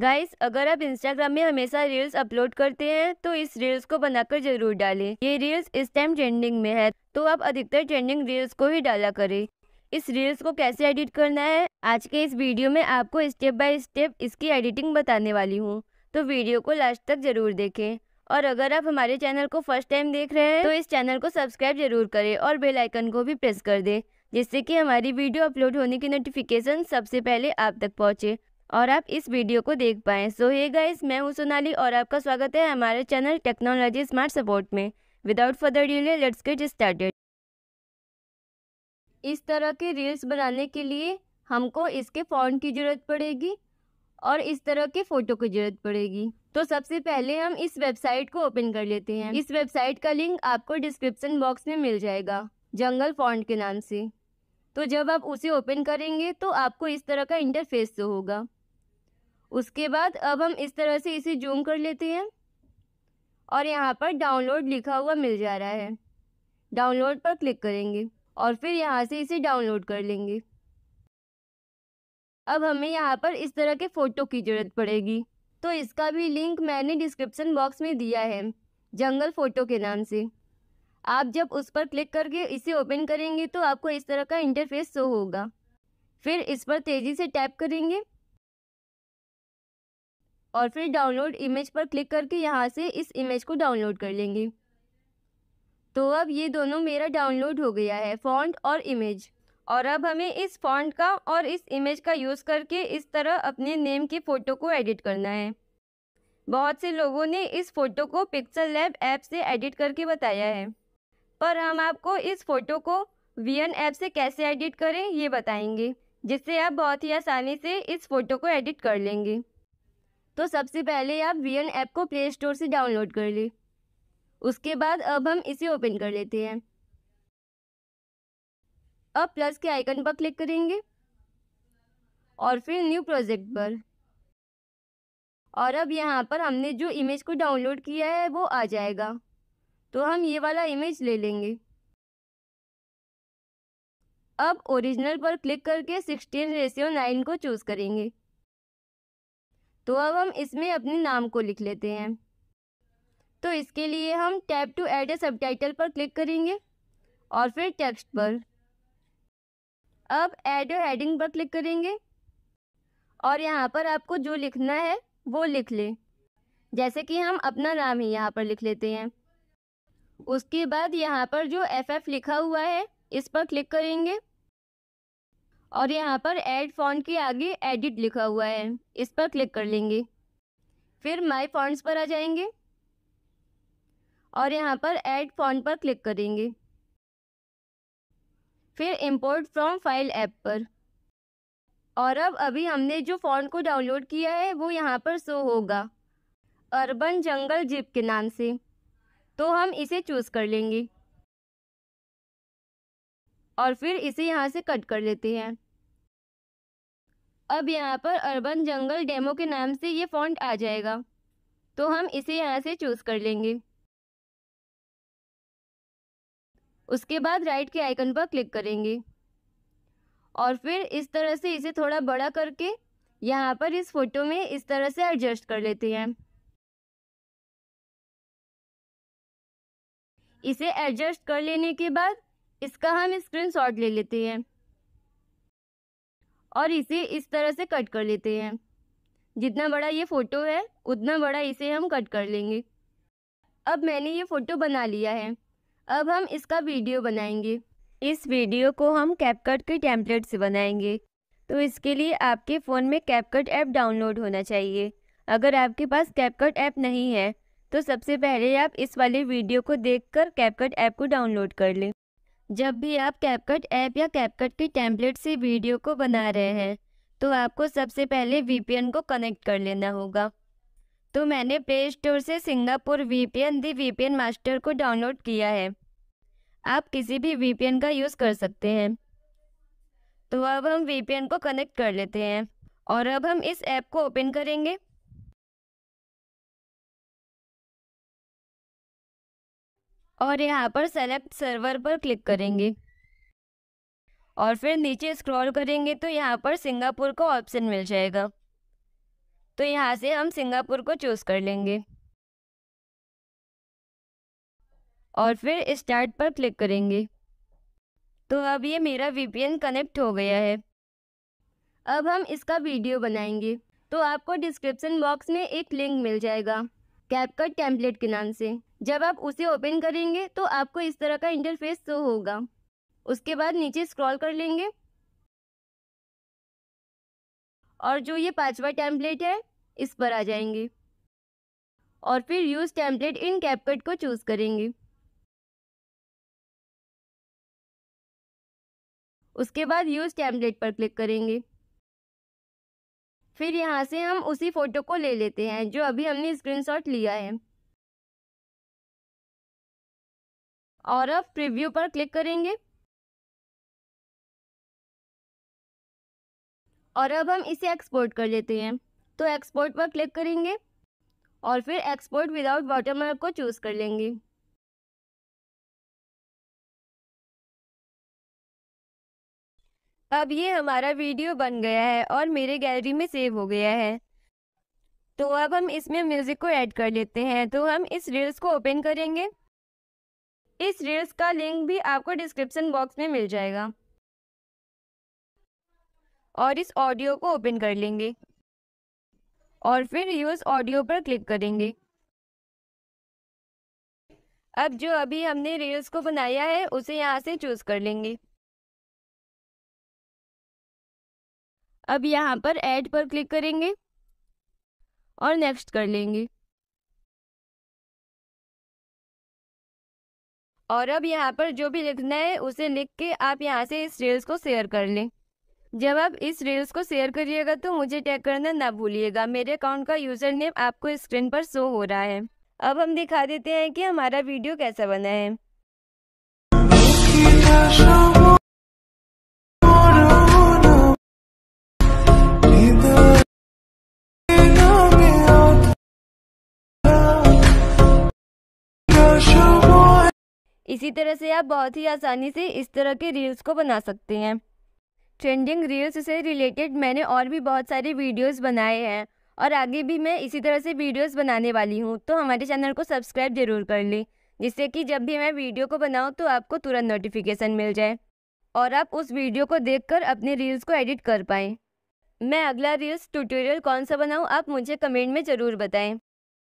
guys अगर आप Instagram में हमेशा रील्स अपलोड करते हैं तो इस रील्स को बनाकर जरूर डालें ये रील्स इस टाइम ट्रेंडिंग में है तो आप अधिकतर ट्रेंडिंग रील्स को ही डाला करें इस रील्स को कैसे एडिट करना है आज के इस वीडियो में आपको स्टेप बाय स्टेप इसकी एडिटिंग बताने वाली हूँ तो वीडियो को लास्ट तक ज़रूर देखें और अगर आप हमारे चैनल को फर्स्ट टाइम देख रहे हैं तो इस चैनल को सब्सक्राइब जरूर करें और बेल आइकन को भी प्रेस कर दें जिससे कि हमारी वीडियो अपलोड होने की नोटिफिकेशन सबसे पहले आप तक पहुँचे और आप इस वीडियो को देख पाएँ सो हे गाइस मैं हूँ सोनाली और आपका स्वागत है हमारे चैनल टेक्नोलॉजी स्मार्ट सपोर्ट में without further delay let's get started इस तरह के रील्स बनाने के लिए हमको इसके फ़ोन की ज़रूरत पड़ेगी और इस तरह के फ़ोटो की ज़रूरत पड़ेगी तो सबसे पहले हम इस वेबसाइट को ओपन कर लेते हैं इस वेबसाइट का लिंक आपको डिस्क्रिप्सन बॉक्स में मिल जाएगा जंगल फॉन्ट के नाम से तो जब आप उसे ओपन करेंगे तो आपको इस तरह का इंटरफेस होगा उसके बाद अब हम इस तरह से इसे जूम कर लेते हैं और यहाँ पर डाउनलोड लिखा हुआ मिल जा रहा है डाउनलोड पर क्लिक करेंगे और फिर यहाँ से इसे डाउनलोड कर लेंगे अब हमें यहाँ पर इस तरह के फ़ोटो की ज़रूरत पड़ेगी तो इसका भी लिंक मैंने डिस्क्रिप्सन बॉक्स में दिया है जंगल फ़ोटो के नाम से आप जब उस पर क्लिक करके इसे ओपन करेंगे तो आपको इस तरह का इंटरफेस शो होगा फिर इस पर तेज़ी से टैप करेंगे और फिर डाउनलोड इमेज पर क्लिक करके यहाँ से इस इमेज को डाउनलोड कर लेंगे तो अब ये दोनों मेरा डाउनलोड हो गया है फॉन्ट और इमेज और अब हमें इस फॉन्ट का और इस इमेज का यूज़ करके इस तरह अपने नेम की फ़ोटो को एडिट करना है बहुत से लोगों ने इस फ़ोटो को पिक्सल लैब ऐप से एडिट करके बताया है पर हम आपको इस फ़ोटो को वीएन ऐप से कैसे एडिट करें ये बताएंगे जिससे आप बहुत ही आसानी से इस फ़ोटो को एडिट कर लेंगे तो सबसे पहले आप वी ऐप को प्ले स्टोर से डाउनलोड कर लें उसके बाद अब हम इसे ओपन कर लेते हैं अब प्लस के आइकन पर क्लिक करेंगे और फिर न्यू प्रोजेक्ट पर और अब यहाँ पर हमने जो इमेज को डाउनलोड किया है वो आ जाएगा तो हम ये वाला इमेज ले लेंगे अब ओरिजिनल पर क्लिक करके सिक्सटीन रेशियो नाइन को चूज़ करेंगे तो अब हम इसमें अपने नाम को लिख लेते हैं तो इसके लिए हम टैप टू एड ए सब पर क्लिक करेंगे और फिर टेक्स्ट पर अब एड हेडिंग पर क्लिक करेंगे और यहाँ पर आपको जो लिखना है वो लिख लें जैसे कि हम अपना नाम ही यहाँ पर लिख लेते हैं उसके बाद यहाँ पर जो एफ एफ लिखा हुआ है इस पर क्लिक करेंगे और यहाँ पर ऐड फॉन्ट के आगे एडिट लिखा हुआ है इस पर क्लिक कर लेंगे फिर माय फॉन्ट्स पर आ जाएंगे और यहाँ पर ऐड फॉन्ट पर क्लिक करेंगे फिर इंपोर्ट फ्रॉम फाइल ऐप पर और अब अभी हमने जो फॉन्ट को डाउनलोड किया है वो यहाँ पर शो होगा अर्बन जंगल जिप के नाम से तो हम इसे चूज़ कर लेंगे और फिर इसे यहाँ से कट कर लेते हैं अब यहाँ पर अर्बन जंगल डेमो के नाम से ये फॉन्ट आ जाएगा तो हम इसे यहाँ से चूज़ कर लेंगे उसके बाद राइट के आइकन पर क्लिक करेंगे और फिर इस तरह से इसे थोड़ा बड़ा करके यहाँ पर इस फोटो में इस तरह से एडजस्ट कर लेते हैं इसे एडजस्ट कर लेने के बाद इसका हम स्क्रीनशॉट ले लेते हैं और इसे इस तरह से कट कर लेते हैं जितना बड़ा ये फ़ोटो है उतना बड़ा इसे हम कट कर लेंगे अब मैंने ये फ़ोटो बना लिया है अब हम इसका वीडियो बनाएंगे इस वीडियो को हम कैपकट के टैंपलेट से बनाएंगे तो इसके लिए आपके फ़ोन में कैपकट ऐप डाउनलोड होना चाहिए अगर आपके पास कैपकट ऐप नहीं है तो सबसे पहले आप इस वाले वीडियो को देखकर कैपकट ऐप को डाउनलोड कर लें जब भी आप कैपकट ऐप या कैपकट की टैंपलेट से वीडियो को बना रहे हैं तो आपको सबसे पहले वीपीएन को कनेक्ट कर लेना होगा तो मैंने प्ले स्टोर से Singapore VPN the VPN Master को डाउनलोड किया है आप किसी भी वीपीएन का यूज़ कर सकते हैं तो अब हम वीपीएन को कनेक्ट कर लेते हैं और अब हम इस ऐप को ओपन करेंगे और यहाँ पर सेलेक्ट सर्वर पर क्लिक करेंगे और फिर नीचे स्क्रॉल करेंगे तो यहाँ पर सिंगापुर का ऑप्शन मिल जाएगा तो यहाँ से हम सिंगापुर को चूज़ कर लेंगे और फिर स्टार्ट पर क्लिक करेंगे तो अब ये मेरा वीपीएन कनेक्ट हो गया है अब हम इसका वीडियो बनाएंगे तो आपको डिस्क्रिप्शन बॉक्स में एक लिंक मिल जाएगा कैपकट टेम्पलेट के नाम से जब आप उसे ओपन करेंगे तो आपको इस तरह का इंटरफेस शो होगा उसके बाद नीचे स्क्रॉल कर लेंगे और जो ये पांचवा टेम्पलेट है इस पर आ जाएंगे और फिर यूज़ टेम्पलेट इन कैपकट को चूज़ करेंगे उसके बाद यूज़ टेम्पलेट पर क्लिक करेंगे फिर यहाँ से हम उसी फ़ोटो को ले लेते हैं जो अभी हमने स्क्रीनशॉट लिया है और अब प्रीव्यू पर क्लिक करेंगे और अब हम इसे एक्सपोर्ट कर लेते हैं तो एक्सपोर्ट पर क्लिक करेंगे और फिर एक्सपोर्ट विदाउट वाटरमार्क को चूज़ कर लेंगे अब ये हमारा वीडियो बन गया है और मेरे गैलरी में सेव हो गया है तो अब हम इसमें म्यूज़िक को ऐड कर लेते हैं तो हम इस रील्स को ओपन करेंगे इस रील्स का लिंक भी आपको डिस्क्रिप्शन बॉक्स में मिल जाएगा और इस ऑडियो को ओपन कर लेंगे और फिर यूज़ ऑडियो पर क्लिक करेंगे अब जो अभी हमने रील्स को बनाया है उसे यहाँ से चूज़ कर लेंगे अब यहाँ पर ऐड पर क्लिक करेंगे और नेक्स्ट कर लेंगे और अब यहाँ पर जो भी लिखना है उसे लिख के आप यहाँ से इस रील्स को शेयर कर लें जब आप इस रील्स को शेयर करिएगा तो मुझे टैग करना ना भूलिएगा मेरे अकाउंट का यूज़र नेम आपको स्क्रीन पर शो हो रहा है अब हम दिखा देते हैं कि हमारा वीडियो कैसा बना है इसी तरह से आप बहुत ही आसानी से इस तरह के रील्स को बना सकते हैं ट्रेंडिंग रील्स से रिलेटेड मैंने और भी बहुत सारे वीडियोस बनाए हैं और आगे भी मैं इसी तरह से वीडियोस बनाने वाली हूँ तो हमारे चैनल को सब्सक्राइब ज़रूर कर लें जिससे कि जब भी मैं वीडियो को बनाऊँ तो आपको तुरंत नोटिफिकेशन मिल जाए और आप उस वीडियो को कर अपने रील्स को एडिट कर पाएँ मैं अगला रील्स ट्यूटोरियल कौन सा बनाऊँ आप मुझे कमेंट में ज़रूर बताएं